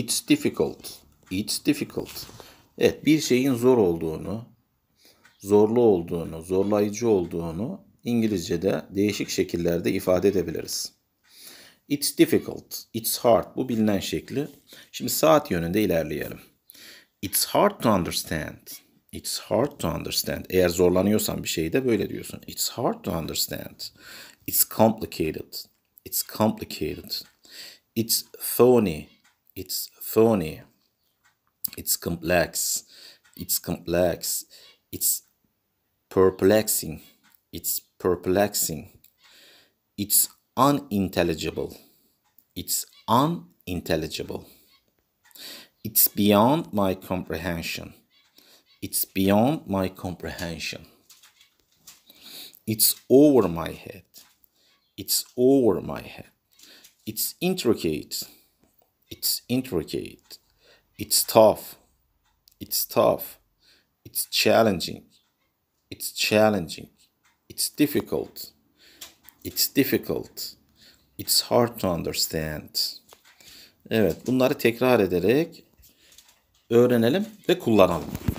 It's difficult. It's difficult. Evet bir şeyin zor olduğunu, zorlu olduğunu, zorlayıcı olduğunu İngilizce'de değişik şekillerde ifade edebiliriz. It's difficult, it's hard bu bilinen şekli. Şimdi saat yönünde ilerleyelim. It's hard to understand. It's hard to understand. Eğer zorlanıyorsan bir şeyde böyle diyorsun. It's hard to understand. It's complicated. It's complicated. It's phony. it's phony it's complex it's complex it's perplexing it's perplexing it's unintelligible it's unintelligible it's beyond my comprehension it's beyond my comprehension it's over my head it's over my head it's intricate It's intricate. It's tough. It's tough. It's challenging. It's challenging. It's difficult. It's difficult. It's hard to understand. Evet, bunları tekrar ederek öğrenelim ve kullanalım.